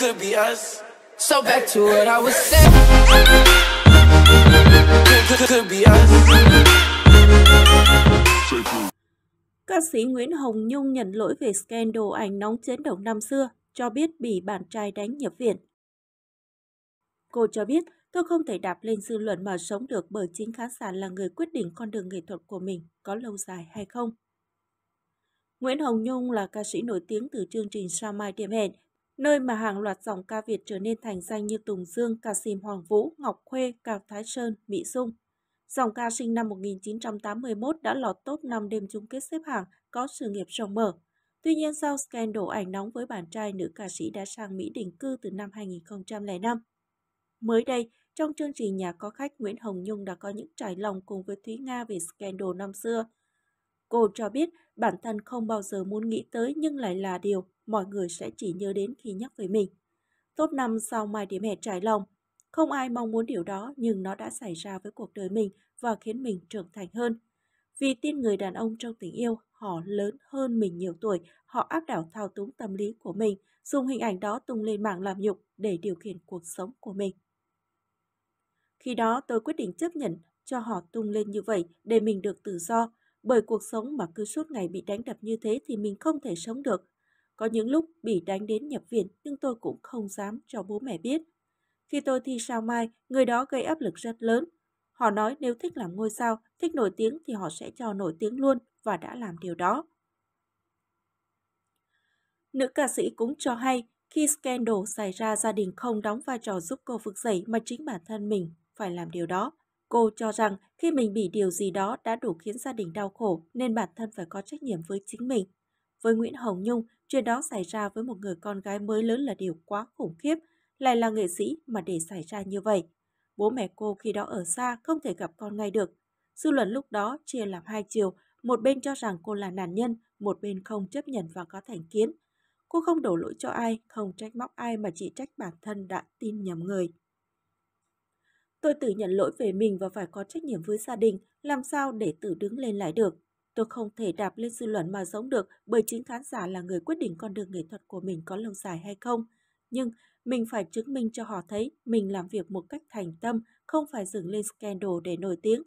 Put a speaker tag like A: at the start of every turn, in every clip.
A: could be us. So back to what I was saying. Could, could be us. Ca sĩ Nguyễn Hồng Nhung nhận lỗi về scandal ảnh nóng chiến đầu năm xưa, cho biết bị bạn trai đánh nhập viện. Cô cho biết, tôi không thể đạp lên dư luận mà sống được bởi chính khán giả là người quyết định con đường nghệ thuật của mình có lâu dài hay không. Nguyễn Hồng Nhung là ca sĩ nổi tiếng từ chương trình Sao Mai Điểm Hẹn, nơi mà hàng loạt dòng ca Việt trở nên thành danh như Tùng Dương, Ca Sim Hoàng Vũ, Ngọc Khuê, Cao Thái Sơn, Mỹ Dung. Dòng ca sinh năm 1981 đã lọt top 5 đêm chung kết xếp hạng, có sự nghiệp rộng mở. Tuy nhiên sau scandal ảnh nóng với bạn trai, nữ ca sĩ đã sang Mỹ định cư từ năm 2005. Mới đây, trong chương trình Nhà có khách, Nguyễn Hồng Nhung đã có những trải lòng cùng với Thúy Nga về scandal năm xưa – Cô cho biết bản thân không bao giờ muốn nghĩ tới nhưng lại là điều mọi người sẽ chỉ nhớ đến khi nhắc về mình. Top 5 sau Mai Điểm Hẹn trải lòng. Không ai mong muốn điều đó nhưng nó đã xảy ra với cuộc đời mình và khiến mình trưởng thành hơn. Vì tin người đàn ông trong tình yêu, họ lớn hơn mình nhiều tuổi, họ áp đảo thao túng tâm lý của mình, dùng hình ảnh đó tung lên mạng làm nhục để điều khiển cuộc sống của mình. Khi đó tôi quyết định chấp nhận cho họ tung lên như vậy để mình được tự do, bởi cuộc sống mà cứ suốt ngày bị đánh đập như thế thì mình không thể sống được. Có những lúc bị đánh đến nhập viện nhưng tôi cũng không dám cho bố mẹ biết. Khi tôi thi sao mai, người đó gây áp lực rất lớn. Họ nói nếu thích làm ngôi sao, thích nổi tiếng thì họ sẽ cho nổi tiếng luôn và đã làm điều đó. Nữ ca sĩ cũng cho hay khi scandal xảy ra gia đình không đóng vai trò giúp cô vực dậy mà chính bản thân mình phải làm điều đó. Cô cho rằng khi mình bị điều gì đó đã đủ khiến gia đình đau khổ nên bản thân phải có trách nhiệm với chính mình. Với Nguyễn Hồng Nhung, chuyện đó xảy ra với một người con gái mới lớn là điều quá khủng khiếp, lại là nghệ sĩ mà để xảy ra như vậy. Bố mẹ cô khi đó ở xa không thể gặp con ngay được. Dư luận lúc đó chia làm hai chiều, một bên cho rằng cô là nạn nhân, một bên không chấp nhận và có thành kiến. Cô không đổ lỗi cho ai, không trách móc ai mà chỉ trách bản thân đã tin nhầm người. Tôi tự nhận lỗi về mình và phải có trách nhiệm với gia đình, làm sao để tự đứng lên lại được. Tôi không thể đạp lên dư luận mà sống được bởi chính khán giả là người quyết định con đường nghệ thuật của mình có lâu dài hay không. Nhưng mình phải chứng minh cho họ thấy mình làm việc một cách thành tâm, không phải dừng lên scandal để nổi tiếng.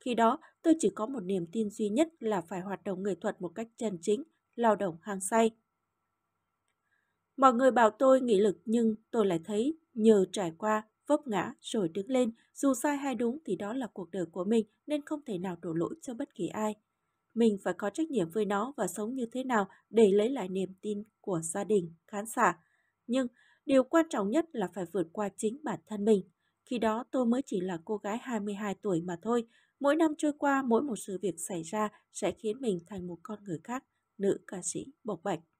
A: Khi đó, tôi chỉ có một niềm tin duy nhất là phải hoạt động nghệ thuật một cách chân chính, lao động hàng say. Mọi người bảo tôi nghị lực nhưng tôi lại thấy nhờ trải qua vấp ngã rồi đứng lên, dù sai hay đúng thì đó là cuộc đời của mình nên không thể nào đổ lỗi cho bất kỳ ai. Mình phải có trách nhiệm với nó và sống như thế nào để lấy lại niềm tin của gia đình, khán giả. Nhưng điều quan trọng nhất là phải vượt qua chính bản thân mình. Khi đó tôi mới chỉ là cô gái 22 tuổi mà thôi. Mỗi năm trôi qua, mỗi một sự việc xảy ra sẽ khiến mình thành một con người khác, nữ ca sĩ Bộc Bạch.